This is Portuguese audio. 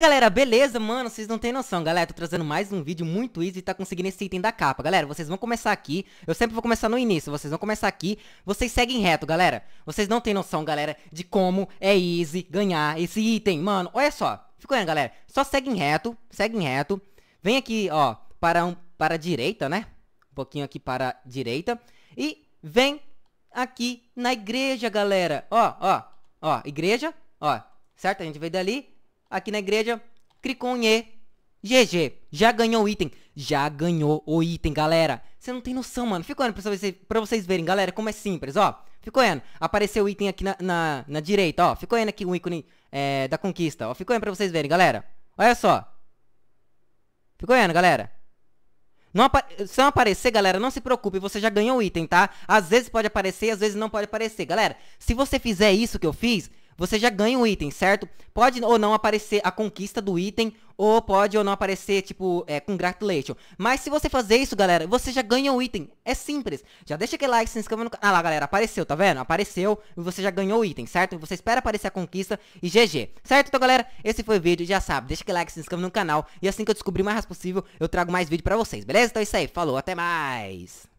Galera, beleza? Mano, vocês não têm noção, galera. Tô trazendo mais um vídeo muito easy e tá conseguindo esse item da capa. Galera, vocês vão começar aqui. Eu sempre vou começar no início. Vocês vão começar aqui. Vocês seguem reto, galera. Vocês não têm noção, galera, de como é easy ganhar esse item. Mano, olha só. Ficou vendo, galera? Só seguem reto. Seguem reto. Vem aqui, ó, para, um, para a direita, né? Um pouquinho aqui para a direita. E vem aqui na igreja, galera. Ó, ó, ó, igreja, ó. Certo? A gente veio dali aqui na igreja. Criconhe. GG. Já ganhou o item. Já ganhou o item, galera. Você não tem noção, mano. Fica olhando pra vocês, pra vocês verem, galera, como é simples, ó. Ficou olhando. Apareceu o item aqui na, na, na direita, ó. Ficou olhando aqui o ícone é, da conquista, ó. Ficou olhando pra vocês verem, galera. Olha só. Ficou olhando, galera. Não se não aparecer, galera, não se preocupe, você já ganhou o item, tá? Às vezes pode aparecer, às vezes não pode aparecer. Galera, se você fizer isso que eu fiz, você já ganha um item, certo? Pode ou não aparecer a conquista do item, ou pode ou não aparecer, tipo, é, congratulation. Mas se você fazer isso, galera, você já ganha um item. É simples. Já deixa aquele like, se inscreva no canal. Ah lá, galera, apareceu, tá vendo? Apareceu e você já ganhou o item, certo? Você espera aparecer a conquista e GG. Certo? Então, galera, esse foi o vídeo. Já sabe, deixa aquele like, se inscreva no canal. E assim que eu descobrir o mais rápido possível, eu trago mais vídeo pra vocês, beleza? Então é isso aí. Falou, até mais!